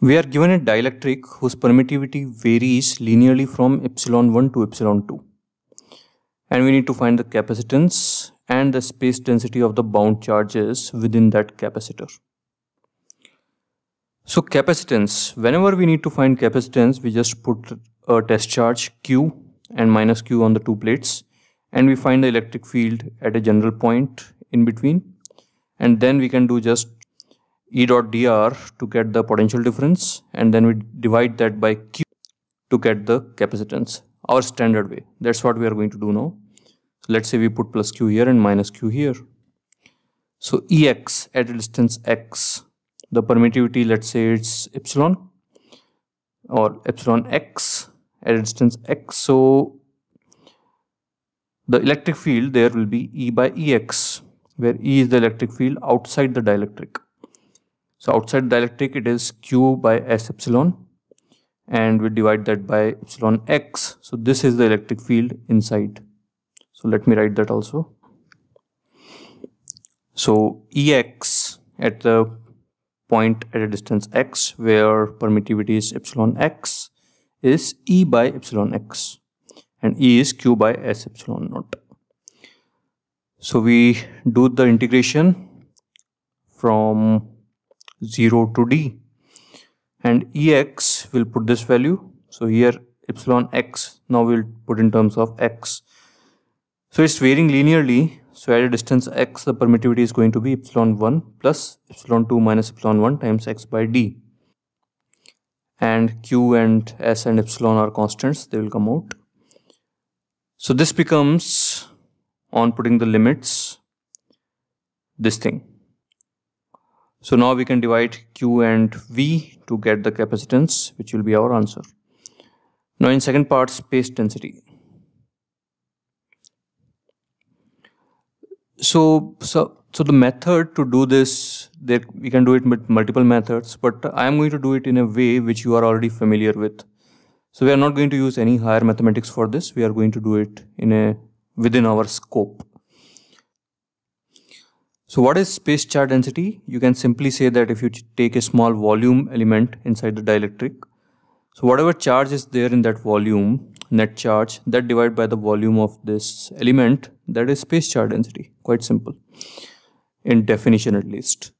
We are given a dielectric whose permittivity varies linearly from epsilon 1 to epsilon 2. And we need to find the capacitance and the space density of the bound charges within that capacitor. So capacitance, whenever we need to find capacitance, we just put a test charge Q and minus Q on the two plates and we find the electric field at a general point in between and then we can do just E dot dr to get the potential difference and then we divide that by Q to get the capacitance, our standard way. That's what we are going to do now. So let's say we put plus Q here and minus Q here. So Ex at a distance x, the permittivity let's say it's epsilon or epsilon x at a distance x. So the electric field there will be E by Ex where E is the electric field outside the dielectric. So outside dielectric it is q by s epsilon and we divide that by epsilon x. So this is the electric field inside. So let me write that also. So Ex at the point at a distance x where permittivity is epsilon x is E by epsilon x and E is q by s epsilon naught. So we do the integration from 0 to d and ex will put this value so here epsilon x now we'll put in terms of x so it's varying linearly so at a distance x the permittivity is going to be epsilon 1 plus epsilon 2 minus epsilon 1 times x by d and q and s and epsilon are constants they will come out so this becomes on putting the limits this thing so now we can divide Q and V to get the capacitance which will be our answer. Now in second part space density. So, so, so the method to do this, there, we can do it with multiple methods, but I am going to do it in a way which you are already familiar with. So we are not going to use any higher mathematics for this. We are going to do it in a within our scope. So what is space charge density? You can simply say that if you take a small volume element inside the dielectric, so whatever charge is there in that volume, net charge, that divided by the volume of this element, that is space charge density. Quite simple, in definition at least.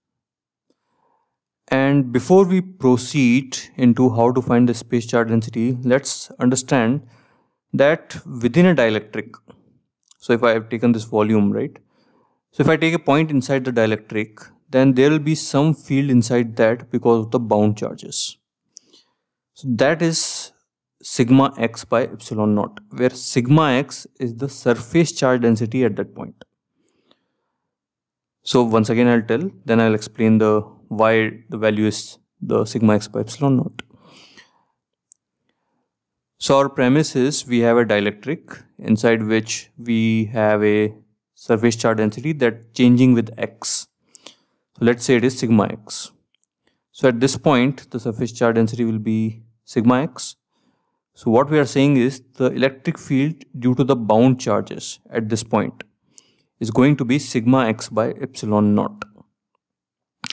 And before we proceed into how to find the space charge density, let's understand that within a dielectric, so if I have taken this volume, right, so if I take a point inside the dielectric, then there will be some field inside that because of the bound charges. So that is sigma x by epsilon naught, where sigma x is the surface charge density at that point. So once again I'll tell, then I'll explain the why the value is the sigma x by epsilon naught. So our premise is we have a dielectric inside which we have a surface charge density that changing with x. So let's say it is sigma x. So at this point, the surface charge density will be sigma x. So what we are saying is the electric field due to the bound charges at this point is going to be sigma x by epsilon naught.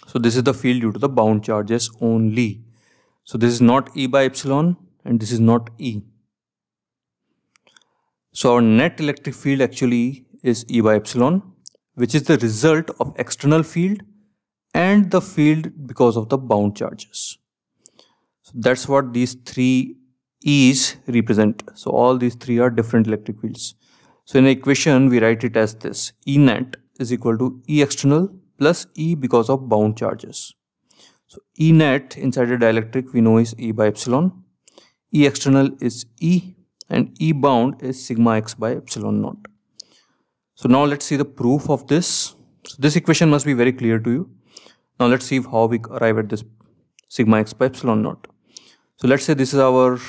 So this is the field due to the bound charges only. So this is not E by epsilon and this is not E. So our net electric field actually is E by epsilon, which is the result of external field and the field because of the bound charges. So that's what these three E's represent. So all these three are different electric fields. So in equation, we write it as this. E net is equal to E external plus E because of bound charges. So E net inside a dielectric we know is E by epsilon. E external is E and E bound is sigma x by epsilon naught. So now let's see the proof of this. So this equation must be very clear to you. Now let's see how we arrive at this sigma x by epsilon naught. So let's say this is our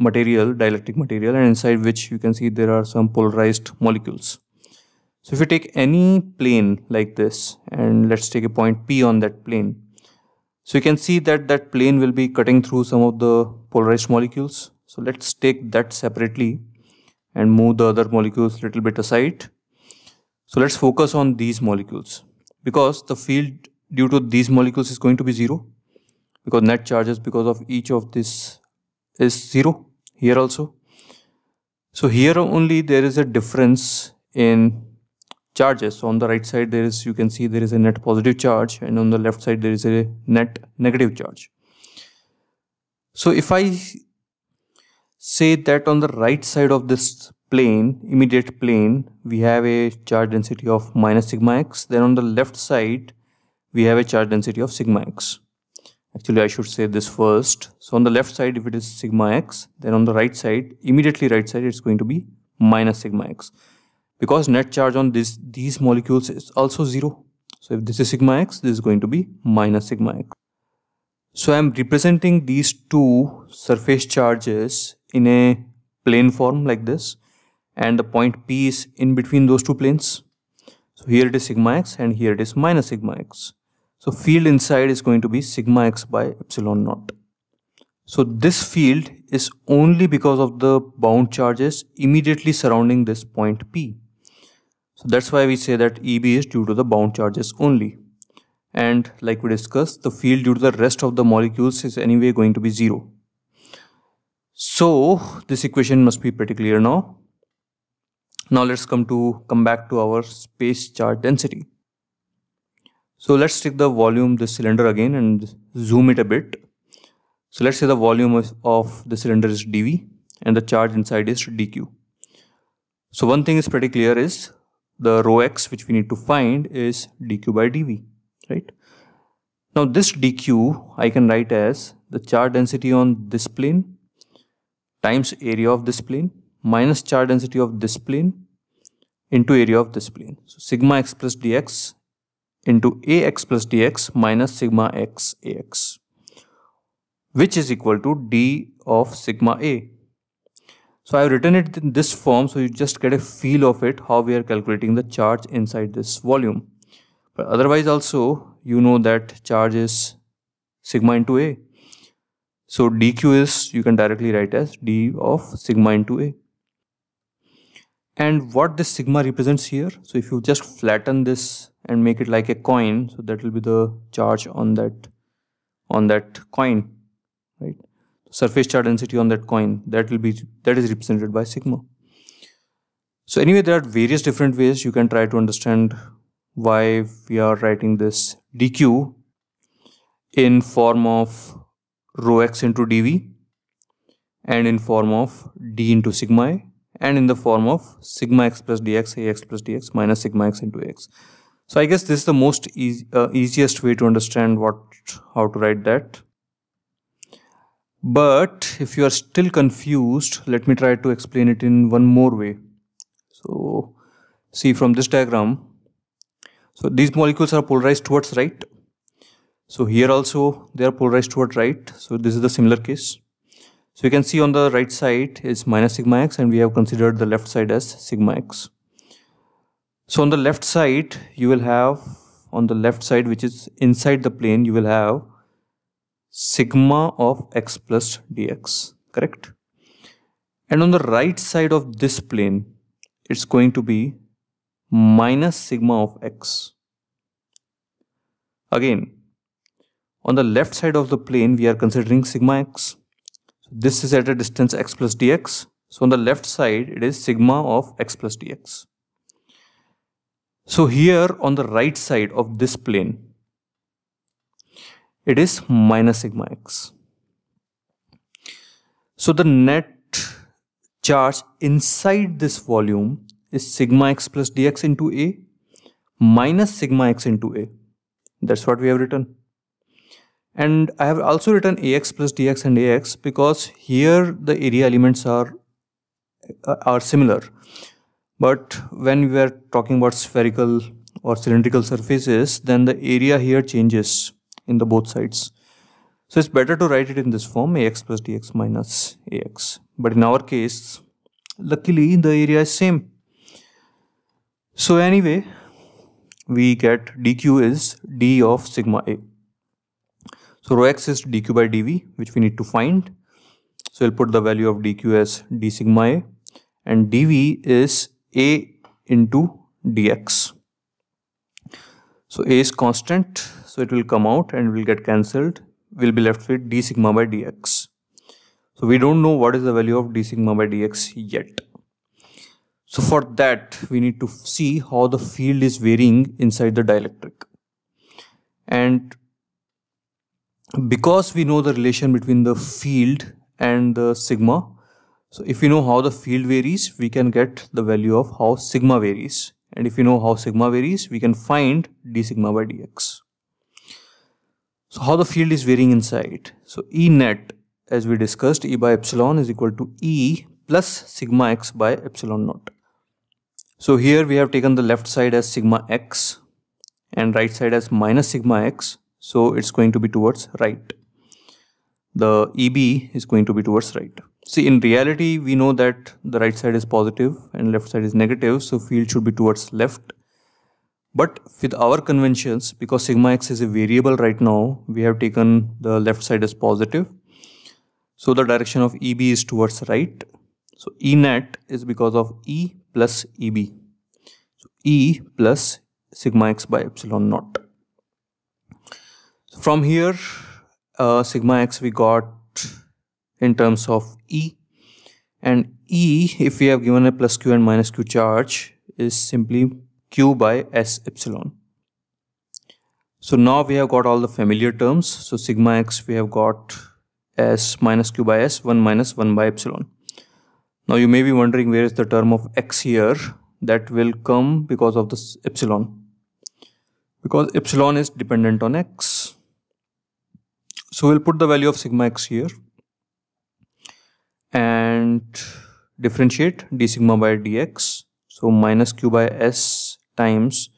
material, dielectric material and inside which you can see there are some polarized molecules. So if you take any plane like this and let's take a point P on that plane. So you can see that that plane will be cutting through some of the polarized molecules. So let's take that separately and move the other molecules a little bit aside. So let's focus on these molecules because the field due to these molecules is going to be zero because net charges because of each of this is zero here also. So here only there is a difference in charges. So on the right side there is you can see there is a net positive charge and on the left side there is a net negative charge. So if I say that on the right side of this plane, immediate plane, we have a charge density of minus sigma x. Then on the left side, we have a charge density of sigma x. Actually, I should say this first. So on the left side, if it is sigma x, then on the right side, immediately right side, it's going to be minus sigma x. Because net charge on this, these molecules is also zero. So if this is sigma x, this is going to be minus sigma x. So I'm representing these two surface charges in a plane form like this and the point P is in between those two planes. So here it is sigma x and here it is minus sigma x. So field inside is going to be sigma x by epsilon naught. So this field is only because of the bound charges immediately surrounding this point P. So that's why we say that EB is due to the bound charges only and like we discussed the field due to the rest of the molecules is anyway going to be zero so this equation must be pretty clear now now let's come to come back to our space charge density so let's take the volume the cylinder again and zoom it a bit so let's say the volume of the cylinder is dv and the charge inside is dq so one thing is pretty clear is the rho x which we need to find is dq by dv right? Now this dq I can write as the charge density on this plane times area of this plane minus charge density of this plane into area of this plane. So sigma x plus dx into ax plus dx minus sigma x ax which is equal to d of sigma a. So I have written it in this form so you just get a feel of it how we are calculating the charge inside this volume. But otherwise also, you know that charge is sigma into A. So dq is, you can directly write as d of sigma into A. And what this sigma represents here, so if you just flatten this and make it like a coin, so that will be the charge on that on that coin, right? Surface charge density on that coin, that will be that is represented by sigma. So anyway, there are various different ways you can try to understand why we are writing this dq in form of rho x into dv and in form of d into sigma i and in the form of sigma x plus dx ax plus dx minus sigma x into x. So I guess this is the most uh, easiest way to understand what how to write that. But if you are still confused, let me try to explain it in one more way. So see from this diagram, so these molecules are polarized towards right. So here also they are polarized towards right. So this is the similar case. So you can see on the right side is minus sigma x and we have considered the left side as sigma x. So on the left side you will have on the left side which is inside the plane you will have sigma of x plus dx correct and on the right side of this plane it's going to be minus sigma of x. Again, on the left side of the plane, we are considering sigma x. So this is at a distance x plus dx. So on the left side, it is sigma of x plus dx. So here on the right side of this plane, it is minus sigma x. So the net charge inside this volume is sigma x plus dx into a minus sigma x into a. That's what we have written. And I have also written ax plus dx and ax because here the area elements are, uh, are similar. But when we are talking about spherical or cylindrical surfaces, then the area here changes in the both sides. So it's better to write it in this form ax plus dx minus ax. But in our case, luckily the area is same. So anyway, we get dq is d of sigma a. So rho x is dq by dv which we need to find. So we'll put the value of dq as d sigma a and dv is a into dx. So a is constant so it will come out and will get cancelled. We'll be left with d sigma by dx. So we don't know what is the value of d sigma by dx yet. So for that, we need to see how the field is varying inside the dielectric. And because we know the relation between the field and the sigma, so if we know how the field varies, we can get the value of how sigma varies. And if we know how sigma varies, we can find d sigma by dx. So how the field is varying inside. So E net, as we discussed, E by epsilon is equal to E plus sigma x by epsilon naught. So here we have taken the left side as sigma x and right side as minus sigma x. So it's going to be towards right. The EB is going to be towards right. See in reality we know that the right side is positive and left side is negative so field should be towards left. But with our conventions because sigma x is a variable right now we have taken the left side as positive. So the direction of EB is towards right. So E net is because of E plus EB. So E plus sigma x by epsilon naught. So from here, uh, sigma x we got in terms of E. And E, if we have given a plus Q and minus Q charge, is simply Q by S epsilon. So now we have got all the familiar terms. So sigma x we have got S minus Q by S, 1 minus 1 by epsilon. Now you may be wondering where is the term of x here that will come because of this epsilon. Because epsilon is dependent on x. So we'll put the value of sigma x here and differentiate d sigma by dx. So minus q by s times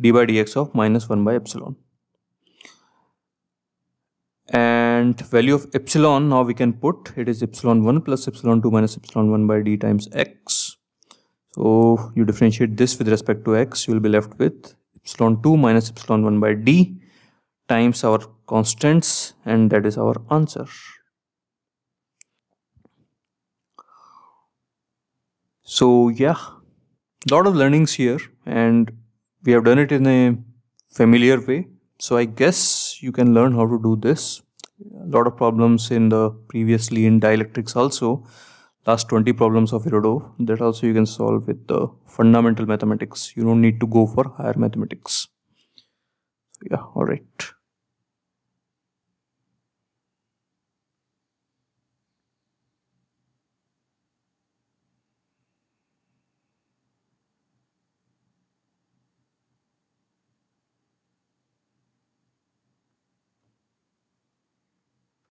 d by dx of minus 1 by epsilon and value of epsilon now we can put it is epsilon 1 plus epsilon 2 minus epsilon 1 by d times x so you differentiate this with respect to x you will be left with epsilon 2 minus epsilon 1 by d times our constants and that is our answer so yeah lot of learnings here and we have done it in a familiar way so i guess you can learn how to do this a lot of problems in the previously in dielectrics also last 20 problems of Herodo that also you can solve with the fundamental mathematics you don't need to go for higher mathematics yeah all right